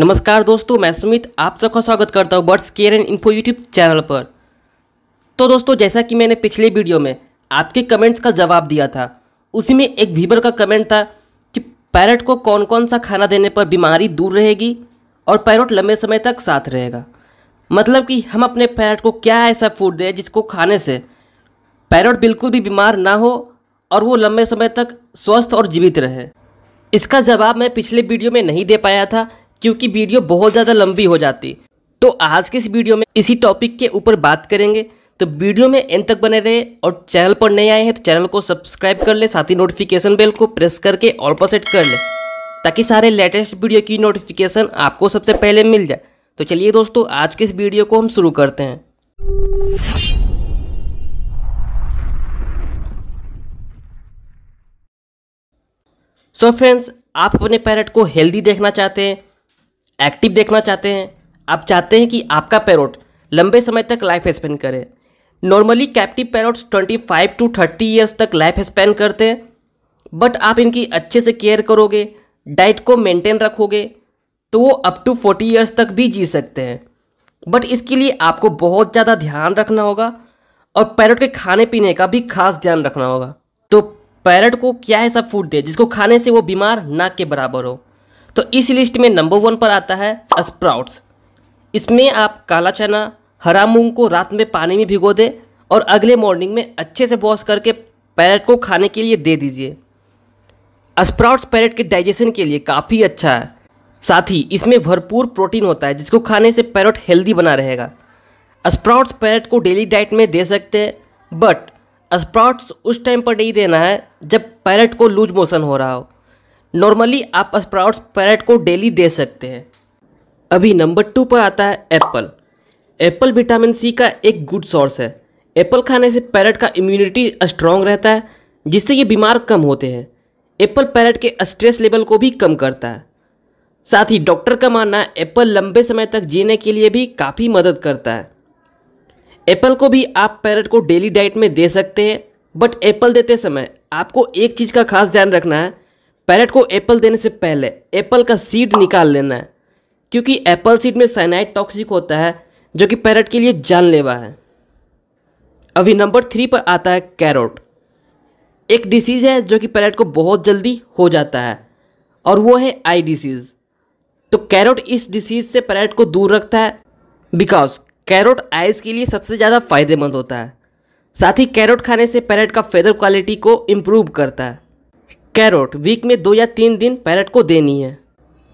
नमस्कार दोस्तों मैं सुमित आप सबका स्वागत करता हूँ birds care and info YouTube channel पर तो दोस्तों जैसा कि मैंने पिछले वीडियो में आपके कमेंट्स का जवाब दिया था उसी में एक वीबर का कमेंट था कि पैरट को कौन कौन सा खाना देने पर बीमारी दूर रहेगी और पैरट लंबे समय तक साथ रहेगा मतलब कि हम अपने पैरट को क्या ऐसा फूड दें जिसको खाने से पैरट बिल्कुल भी बीमार ना हो और वो लंबे समय तक स्वस्थ और जीवित रहे इसका जवाब मैं पिछले वीडियो में नहीं दे पाया था क्योंकि वीडियो बहुत ज़्यादा लंबी हो जाती तो आज के इस वीडियो में इसी टॉपिक के ऊपर बात करेंगे तो वीडियो में एंड तक बने रहे और चैनल पर नए आए हैं तो चैनल को सब्सक्राइब कर ले साथ ही नोटिफिकेशन बेल को प्रेस करके ऑल पर सेट कर ले ताकि सारे लेटेस्ट वीडियो की नोटिफिकेशन आपको सबसे पहले मिल जाए तो चलिए दोस्तों आज के इस वीडियो को हम शुरू करते हैं सो so फ्रेंड्स आप अपने पैरट को हेल्दी देखना चाहते हैं एक्टिव देखना चाहते हैं आप चाहते हैं कि आपका पैरोट लंबे समय तक लाइफ स्पेंड करे normally captive parrots 25 two thirty years तक लाइफ स्पेंड करते हैं बट आप इनकी अच्छे से केयर करोगे डाइट को मेंटेन रखोगे तो वो अप टू 40 ईयर्स तक भी जी सकते हैं बट इसके लिए आपको बहुत ज़्यादा ध्यान रखना होगा और पैरट के खाने पीने का भी खास ध्यान रखना होगा तो पैरट को क्या ऐसा फूड दे जिसको खाने से वो बीमार ना के बराबर हो तो इस लिस्ट में नंबर वन पर आता है स्प्राउट्स इसमें आप काला चना हरा मूंग को रात में पानी में भिगो दें और अगले मॉर्निंग में अच्छे से वॉश करके पैरेट को खाने के लिए दे दीजिए स्प्राउट्स पैरेट के डाइजेशन के लिए काफ़ी अच्छा है साथ ही इसमें भरपूर प्रोटीन होता है जिसको खाने से पैरेट हेल्दी बना रहेगा स्प्राउट्स पैरेट को डेली डाइट में दे सकते हैं बट स्प्राउट्स उस टाइम पर नहीं देना है जब पैरेट को लूज मोशन हो रहा हो नॉर्मली आप स्प्राउट्स पैरेट को डेली दे सकते हैं अभी नंबर टू पर आता है एप्पल एप्पल विटामिन सी का एक गुड सोर्स है एप्पल खाने से पैरेट का इम्यूनिटी स्ट्रांग रहता है जिससे ये बीमार कम होते हैं एप्पल पैरेट के स्ट्रेस लेवल को भी कम करता है साथ ही डॉक्टर का मानना है एप्पल लंबे समय तक जीने के लिए भी काफ़ी मदद करता है एप्पल को भी आप पैरेट को डेली डाइट में दे सकते हैं बट एप्पल देते समय आपको एक चीज़ का खास ध्यान रखना है पैरेट को एप्पल देने से पहले एप्पल का सीड निकाल लेना है क्योंकि एप्पल सीड में साइनाइड टॉक्सिक होता है जो कि पैरेट के लिए जानलेवा है अभी नंबर थ्री पर आता है कैरोट एक डिसीज़ है जो कि पैरेट को बहुत जल्दी हो जाता है और वो है आई डिसीज़ तो कैरोट इस डिसीज़ से पैरेट को दूर रखता है बिकॉज कैरोट आइज़ के लिए सबसे ज़्यादा फायदेमंद होता है साथ ही कैरोट खाने से पैरेट का फेदर क्वालिटी को इम्प्रूव करता है कैरोट वीक में दो या तीन दिन पैरट को देनी है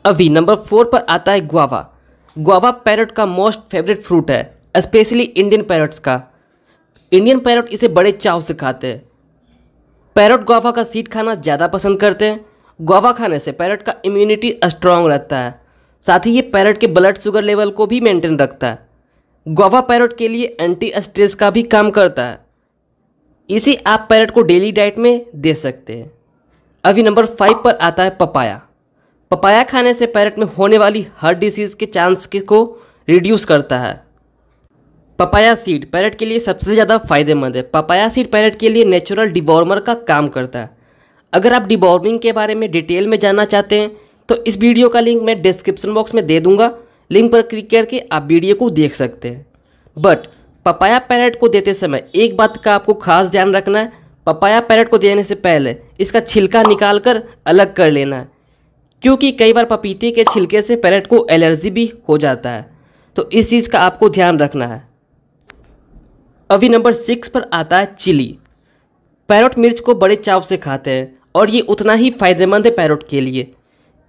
अभी नंबर फोर पर आता है गुआवा गुआवा पैरट का मोस्ट फेवरेट फ्रूट है स्पेशली इंडियन पैरट्स का इंडियन पैरट इसे बड़े चाव से खाते हैं पैरट गुआवा का सीट खाना ज़्यादा पसंद करते हैं गुआवा खाने से पैरट का इम्यूनिटी स्ट्रांग रहता है साथ ही ये पैरट के ब्लड शुगर लेवल को भी मेंटेन रखता है गुआवा पैरट के लिए एंटी स्ट्रेस का भी काम करता है इसे आप पैरट को डेली डाइट में दे सकते हैं अभी नंबर फाइव पर आता है पपाया पपाया खाने से पैरेट में होने वाली हर डिसीज़ के चांस को रिड्यूस करता है पपाया सीड पैरेट के लिए सबसे ज़्यादा फायदेमंद है पपाया सीड पैरेट के लिए नेचुरल डिवॉर्मर का काम करता है अगर आप डिवॉर्मिंग के बारे में डिटेल में जानना चाहते हैं तो इस वीडियो का लिंक मैं डिस्क्रिप्शन बॉक्स में दे दूंगा लिंक पर क्लिक करके आप वीडियो को देख सकते हैं बट पपाया पैरेट को देते समय एक बात का आपको खास ध्यान रखना है पपाया पैरेट को देने से पहले इसका छिलका निकाल कर अलग कर लेना है क्योंकि कई बार पपीते के छिलके से पैरेट को एलर्जी भी हो जाता है तो इस चीज़ का आपको ध्यान रखना है अभी नंबर सिक्स पर आता है चिली पैरोट मिर्च को बड़े चाव से खाते हैं और ये उतना ही फायदेमंद है पैरोट के लिए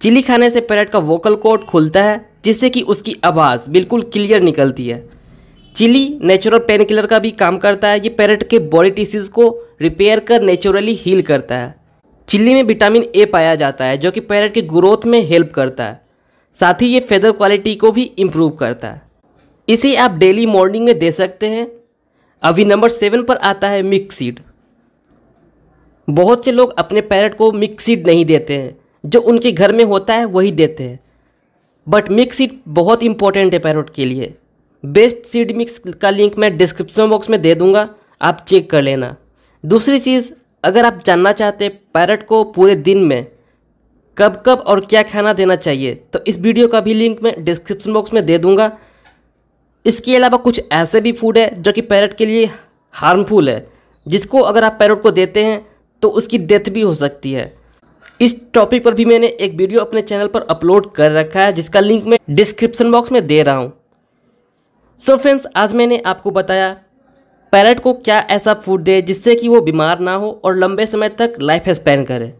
चिली खाने से पैरेट का वोकल कोड खुलता है जिससे कि उसकी आवाज़ बिल्कुल क्लियर निकलती है चिली नेचुरल पेन किलर का भी काम करता है ये पैरेट के बॉडी टिश्यूज़ को रिपेयर कर नेचुरली हील करता है चिल्ली में विटामिन ए पाया जाता है जो कि पैरट के ग्रोथ में हेल्प करता है साथ ही ये फेदर क्वालिटी को भी इम्प्रूव करता है इसे आप डेली मॉर्निंग में दे सकते हैं अभी नंबर सेवन पर आता है मिक्स सीड बहुत से लोग अपने पैरट को मिक्स सीड नहीं देते हैं जो उनके घर में होता है वही देते हैं बट मिक्स सीड बहुत इंपॉर्टेंट है पैरट के लिए बेस्ट सीड मिक्स का लिंक मैं डिस्क्रिप्शन बॉक्स में दे दूंगा आप चेक कर लेना दूसरी चीज़ अगर आप जानना चाहते हैं पैरट को पूरे दिन में कब कब और क्या खाना देना चाहिए तो इस वीडियो का भी लिंक मैं डिस्क्रिप्शन बॉक्स में दे दूंगा इसके अलावा कुछ ऐसे भी फूड है जो कि पैरट के लिए हार्मफुल है जिसको अगर आप पैरट को देते हैं तो उसकी डेथ भी हो सकती है इस टॉपिक पर भी मैंने एक वीडियो अपने चैनल पर अपलोड कर रखा है जिसका लिंक मैं डिस्क्रिप्शन बॉक्स में दे रहा हूँ सो फ्रेंड्स आज मैंने आपको बताया पैरट को क्या ऐसा फूड दे जिससे कि वो बीमार ना हो और लंबे समय तक लाइफ स्पेन करे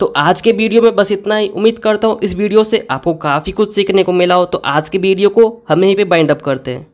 तो आज के वीडियो में बस इतना ही उम्मीद करता हूँ इस वीडियो से आपको काफ़ी कुछ सीखने को मिला हो तो आज के वीडियो को हम यहीं पे बाइंड अप करते हैं